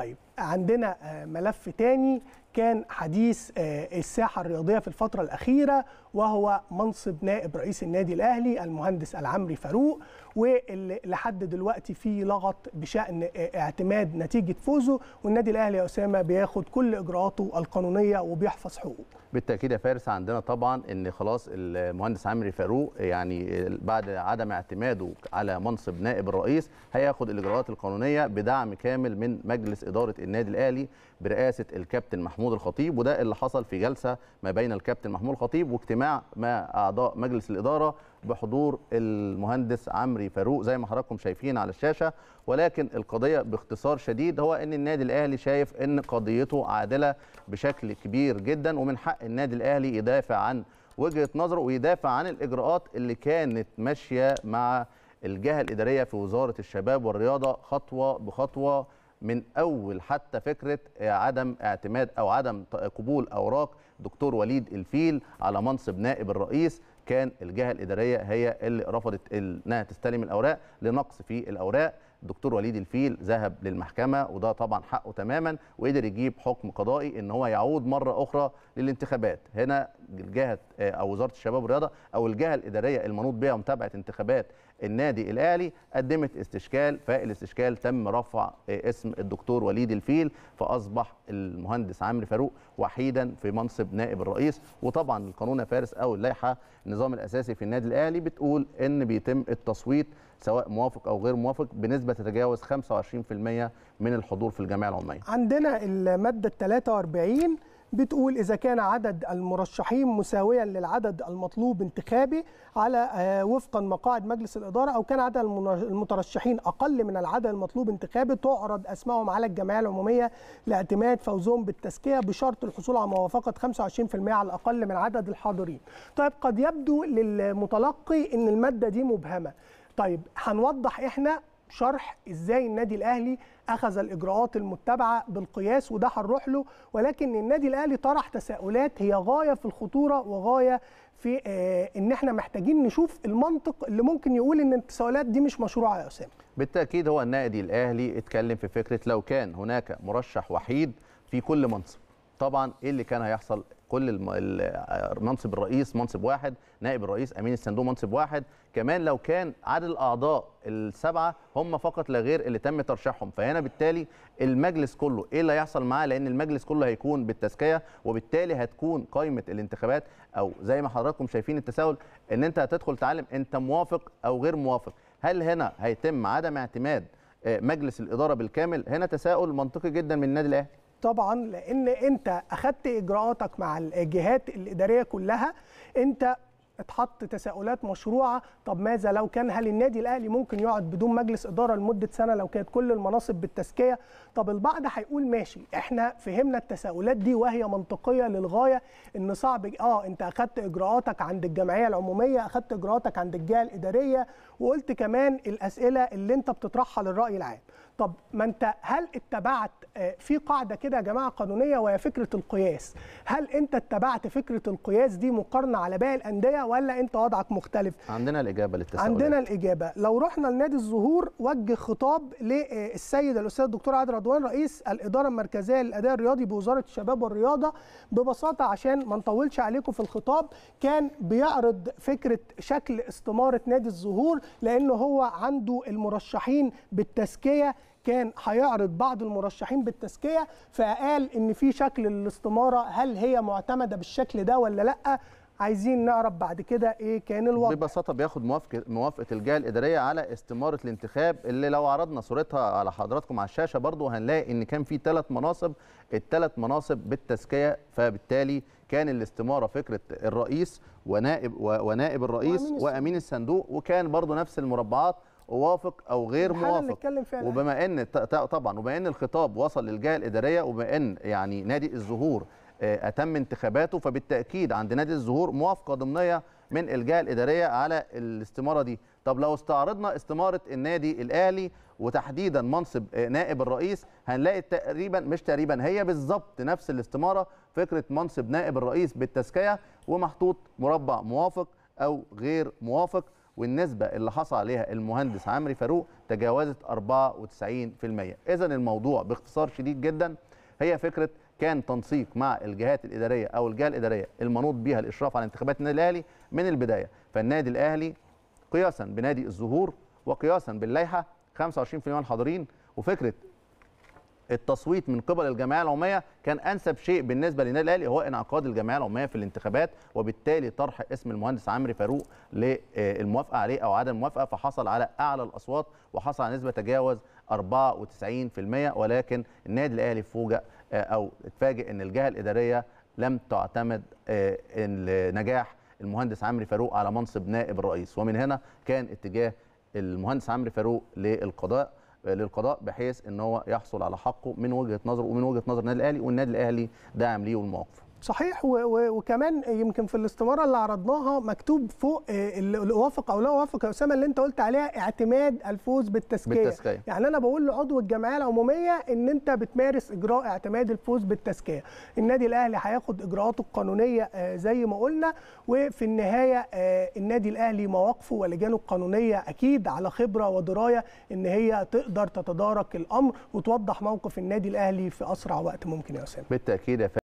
طيب عندنا آه، ملف تاني كان حديث آه، الساحه الرياضيه في الفتره الاخيره وهو منصب نائب رئيس النادي الاهلي المهندس العمري فاروق واللي لحد دلوقتي في لغط بشان آه، اعتماد نتيجه فوزه والنادي الاهلي يا اسامه بياخد كل اجراءاته القانونيه وبيحفظ حقوقه بالتاكيد يا فارس عندنا طبعا ان خلاص المهندس عمرو فاروق يعني بعد عدم اعتماده على منصب نائب الرئيس هياخد الاجراءات القانونيه بدعم كامل من مجلس اداره النادي الاهلي برئاسه الكابتن محمود الخطيب وده اللي حصل في جلسه ما بين الكابتن محمود الخطيب واجتماع مع اعضاء مجلس الاداره بحضور المهندس عمري فاروق زي ما حضراتكم شايفين على الشاشه ولكن القضيه باختصار شديد هو ان النادي الاهلي شايف ان قضيته عادله بشكل كبير جدا ومن حق النادي الاهلي يدافع عن وجهه نظره ويدافع عن الاجراءات اللي كانت ماشيه مع الجهه الاداريه في وزاره الشباب والرياضه خطوه بخطوه من اول حتى فكره عدم اعتماد او عدم قبول اوراق دكتور وليد الفيل على منصب نائب الرئيس كان الجهه الاداريه هي اللي رفضت انها تستلم الاوراق لنقص في الاوراق الدكتور وليد الفيل ذهب للمحكمه وده طبعا حقه تماما وقدر يجيب حكم قضائي ان هو يعود مره اخرى للانتخابات هنا الجهه آه، او وزاره الشباب والرياضه او الجهه الاداريه المنوط بها متابعه انتخابات النادي الاهلي قدمت استشكال فالاستشكال تم رفع آه، اسم الدكتور وليد الفيل فاصبح المهندس عمرو فاروق وحيدا في منصب نائب الرئيس وطبعا القانون فارس او اللائحه النظام الاساسي في النادي الاهلي بتقول ان بيتم التصويت سواء موافق او غير موافق بنسبه بنسبه تتجاوز 25% من الحضور في الجمعيه العموميه. عندنا الماده 43 بتقول إذا كان عدد المرشحين مساويا للعدد المطلوب انتخابي على آه، وفقا مقاعد مجلس الإدارة أو كان عدد المترشحين أقل من العدد المطلوب انتخابي تعرض أسمائهم على الجمعية العمومية لاعتماد فوزهم بالتزكية بشرط الحصول على موافقة 25% على الأقل من عدد الحاضرين. طيب قد يبدو للمتلقي أن المادة دي مبهمة. طيب هنوضح احنا شرح ازاي النادي الاهلي اخذ الاجراءات المتبعه بالقياس وده هنروح له ولكن النادي الاهلي طرح تساؤلات هي غايه في الخطوره وغايه في آه، ان احنا محتاجين نشوف المنطق اللي ممكن يقول ان التساؤلات دي مش مشروعه يا اسامه. بالتاكيد هو النادي الاهلي اتكلم في فكره لو كان هناك مرشح وحيد في كل منصب طبعا ايه اللي كان هيحصل كل منصب الرئيس منصب واحد نائب الرئيس امين الصندوق منصب واحد كمان لو كان عدد الاعضاء السبعه هم فقط لا غير اللي تم ترشيحهم فهنا بالتالي المجلس كله ايه اللي هيحصل معاه لان المجلس كله هيكون بالتزكيه وبالتالي هتكون قائمه الانتخابات او زي ما حضراتكم شايفين التساؤل ان انت هتدخل تعلم انت موافق او غير موافق هل هنا هيتم عدم اعتماد آه، مجلس الاداره بالكامل هنا تساؤل منطقي جدا من النادي الاهلي طبعا لان انت اخذت اجراءاتك مع الجهات الاداريه كلها انت اتحط تساؤلات مشروعه طب ماذا لو كان هل النادي الاهلي ممكن يقعد بدون مجلس اداره لمده سنه لو كانت كل المناصب بالتزكيه طب البعض هيقول ماشي احنا فهمنا التساؤلات دي وهي منطقيه للغايه ان صعب اه انت اخذت اجراءاتك عند الجمعيه العموميه اخذت اجراءاتك عند الجهه الاداريه وقلت كمان الاسئله اللي انت بتطرحها للراي العام طب ما انت هل اتبعت آه، في قاعده كده يا جماعه قانونيه وهي فكره القياس هل انت اتبعت فكره القياس دي مقارنه على باقي الانديه ولا انت وضعك مختلف عندنا الاجابه للتساؤل عندنا الاجابه لو رحنا لنادي الزهور وجه خطاب للسيد آه، الاستاذ الدكتور عادل رضوان رئيس الاداره المركزيه للاداء الرياضي بوزاره الشباب والرياضه ببساطه عشان ما نطولش عليكم في الخطاب كان بيعرض فكره شكل استماره نادي الزهور لانه هو عنده المرشحين بالتزكيه كان هيعرض بعض المرشحين بالتزكيه فقال ان في شكل الاستماره هل هي معتمده بالشكل ده ولا لا عايزين نعرف بعد كده ايه كان الوضع ببساطه بياخد موافقه موافقه الجهه الاداريه على استماره الانتخاب اللي لو عرضنا صورتها على حضراتكم على الشاشه برضو هنلاقي ان كان في ثلاث مناصب الثلاث مناصب بالتزكيه فبالتالي كان الاستماره فكره الرئيس ونائب ونائب الرئيس وامين الصندوق وكان برضو نفس المربعات اوافق او غير موافق وبما ان طبعا وبما ان الخطاب وصل للجهه الاداريه وبما ان يعني نادي الزهور آه، اتم انتخاباته فبالتاكيد عند نادي الزهور موافقه ضمنيه من الجهه الاداريه على الاستماره دي طب لو استعرضنا استماره النادي الاهلي وتحديدا منصب آه، نائب الرئيس هنلاقي تقريبا مش تقريبا هي بالظبط نفس الاستماره فكره منصب نائب الرئيس بالتزكيه ومحطوط مربع موافق او غير موافق والنسبة اللي حصل عليها المهندس عمرو فاروق تجاوزت 94% إذا الموضوع باختصار شديد جدا هي فكرة كان تنسيق مع الجهات الإدارية أو الجهة الإدارية المنوط بها الإشراف على انتخابات النادي الأهلي من البداية فالنادي الأهلي قياسا بنادي الزهور وقياسا باللائحة 25% الحاضرين وفكرة التصويت من قبل الجمعيه العموميه كان انسب شيء بالنسبه للنادي الاهلي هو انعقاد الجمعيه العموميه في الانتخابات وبالتالي طرح اسم المهندس عمرو فاروق للموافقه عليه او عدم الموافقه فحصل على اعلى الاصوات وحصل على نسبه تجاوز 94% ولكن النادي الاهلي فوجئ آه، او اتفاجئ ان الجهه الاداريه لم تعتمد آه، نجاح المهندس عمرو فاروق على منصب نائب الرئيس ومن هنا كان اتجاه المهندس عمرو فاروق للقضاء للقضاء بحيث ان هو يحصل على حقه من وجهه نظره ومن وجهه نظر النادي الاهلي والنادي الاهلي داعم ليه والموقف صحيح وكمان يمكن في الاستماره اللي عرضناها مكتوب فوق آه، اللي وافق او لا وافق يا اسامه اللي انت قلت عليها اعتماد الفوز بالتزكيه, بالتزكية. يعني انا بقول لعضو الجمعيه العموميه ان انت بتمارس اجراء اعتماد الفوز بالتزكيه النادي الاهلي هياخد اجراءاته القانونيه آه، زي ما قلنا وفي النهايه آه، النادي الاهلي مواقفه ولجانه القانونيه اكيد على خبره ودرايه ان هي تقدر تتدارك الامر وتوضح موقف النادي الاهلي في اسرع وقت ممكن يا اسامه بالتاكيد